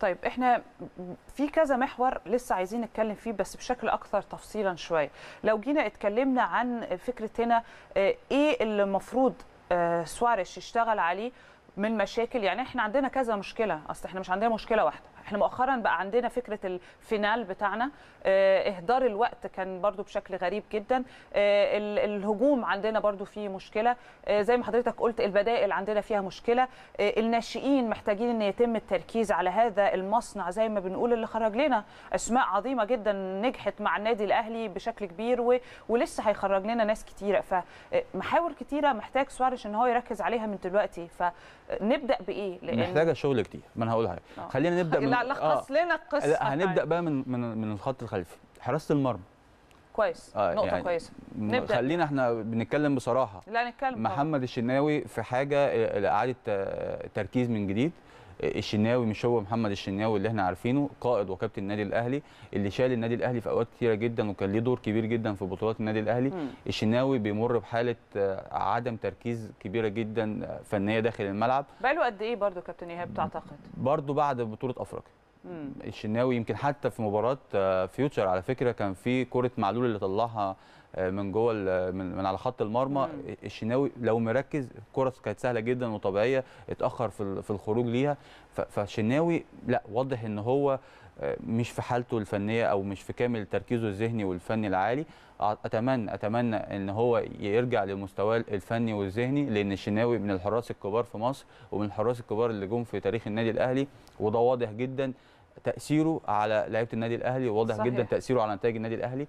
طيب احنا في كذا محور لسه عايزين نتكلم فيه بس بشكل اكثر تفصيلا شويه لو جينا اتكلمنا عن فكره هنا آه، ايه اللي المفروض آه، سواريش يشتغل عليه من مشاكل يعني احنا عندنا كذا مشكله اصل احنا مش عندنا مشكله واحده احنا مؤخرا بقى عندنا فكره الفينال بتاعنا آه، اهدار الوقت كان برضو بشكل غريب جدا آه، الهجوم عندنا برضو فيه مشكله آه، زي ما حضرتك قلت البدائل عندنا فيها مشكله الناشئين محتاجين ان يتم التركيز على هذا المصنع زي ما بنقول اللي خرج لنا اسماء عظيمه جدا نجحت مع النادي الاهلي بشكل كبير و... ولسه هيخرج لنا ناس كتيره فمحاور كتيره محتاج سواريش ان هو يركز عليها من دلوقتي فنبدا بايه لان محتاجه شغل كتير ما انا هقول حاجه خلينا نبدا من لا لخص آه. لنا القصه هنبدا بقى من من من الخط الخلفي حراسه المرمى كويس آه نقطه يعني كويسه نبدا خلينا احنا بنتكلم بصراحه لا نتكلم محمد الشناوي في حاجه آه، لاعاده آه، تركيز من جديد الشناوي مش هو محمد الشناوي اللي احنا عارفينه قائد وكابتن النادي الاهلي اللي شال النادي الاهلي في اوقات كثيره جدا وكان ليه دور كبير جدا في بطولات النادي الاهلي م. الشناوي بيمر بحاله آه، عدم تركيز كبيره جدا آه، فنيه داخل الملعب بقاله قد ايه برضو كابتن ايهاب تعتقد برضو بعد بطوله افريقيا الشناوي يمكن حتى في مباراه فيوتشر آه، على فكره كان في كره معلول اللي طلعها آه، من جوه من على خط المرمى الشناوي لو مركز الكره كانت سهله جدا وطبيعيه اتاخر في الخروج ليها فالشناوي لا واضح ان هو آه، مش في حالته الفنيه او مش في كامل تركيزه الذهني والفني العالي اتمنى اتمنى ان هو يرجع لمستواه الفني والذهني لان الشناوي من الحراس الكبار في مصر ومن الحراس الكبار اللي جم في تاريخ النادي الاهلي وده واضح جدا تاثيره على لعيبه النادي الاهلي واضح صحيح. جدا تاثيره على نتائج النادي الاهلي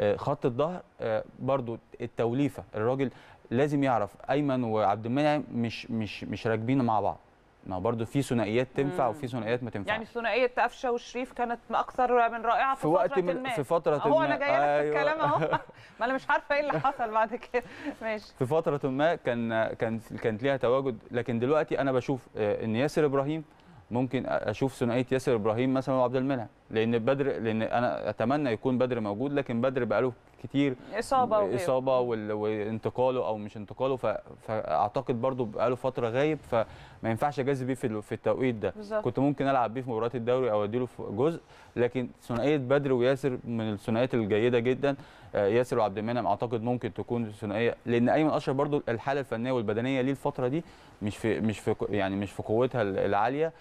آه، خط الظهر آه، برضو التوليفه الراجل لازم يعرف ايمن وعبد المنعم مش مش مش راكبين مع بعض ما برضه في ثنائيات تنفع مم. وفي ثنائيات ما تنفعش يعني ثنائيه قفشه وشريف كانت اكثر من رائعه في, في وقت فتره ما في فتره ما هو انا جايه أيوة. الكلام اهو ما انا مش عارفه ايه اللي حصل بعد كده ماشي في فتره ما كان كان كانت ليها تواجد لكن دلوقتي انا بشوف آه، ان ياسر ابراهيم ممكن اشوف ثنائيه ياسر ابراهيم مثلا وعبد المنعم لان بدر لان انا اتمنى يكون بدر موجود لكن بدر بقاله كتير اصابه وغير. اصابه وانتقاله او مش انتقاله فاعتقد برضو بقاله فتره غايب فما ينفعش اجازي بيه في التوقيت ده بالزبط. كنت ممكن العب بيه في مباريات الدوري او اديله جزء لكن ثنائيه بدر وياسر من الثنائيات الجيده جدا آه، ياسر وعبد المنعم اعتقد ممكن تكون ثنائيه لان ايمن اشرف برضو الحاله الفنيه والبدنيه ليه الفتره دي مش في مش في يعني مش في قوتها العاليه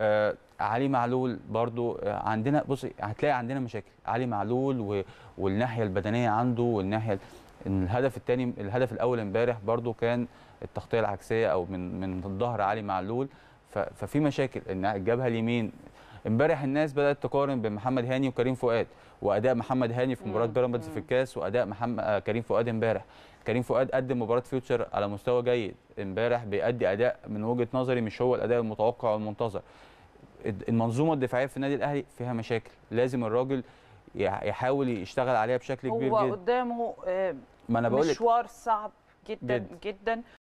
آه، علي معلول برضو آه، عندنا بصي هتلاقي عندنا مشاكل علي معلول و... والناحيه البدنيه عنده والناحيه الهدف الثاني الهدف الاول امبارح برضو كان التغطيه العكسيه او من من الظهر علي معلول ف... ففي مشاكل ان الجبهه اليمين امبارح الناس بدات تقارن بين محمد هاني وكريم فؤاد واداء محمد هاني في مباراه نعم. بيراميدز في نعم. الكاس واداء محمد آه، كريم فؤاد امبارح كريم فؤاد قدم مباراه فيوتشر على مستوى جيد امبارح بيأدي اداء من وجهه نظري مش هو الاداء المتوقع والمنتظر المنظومه الدفاعيه في النادي الاهلي فيها مشاكل لازم الراجل يحاول يشتغل عليها بشكل كبير جدا هو قدامه آه، ما انا مشوار صعب جدا جدا, جداً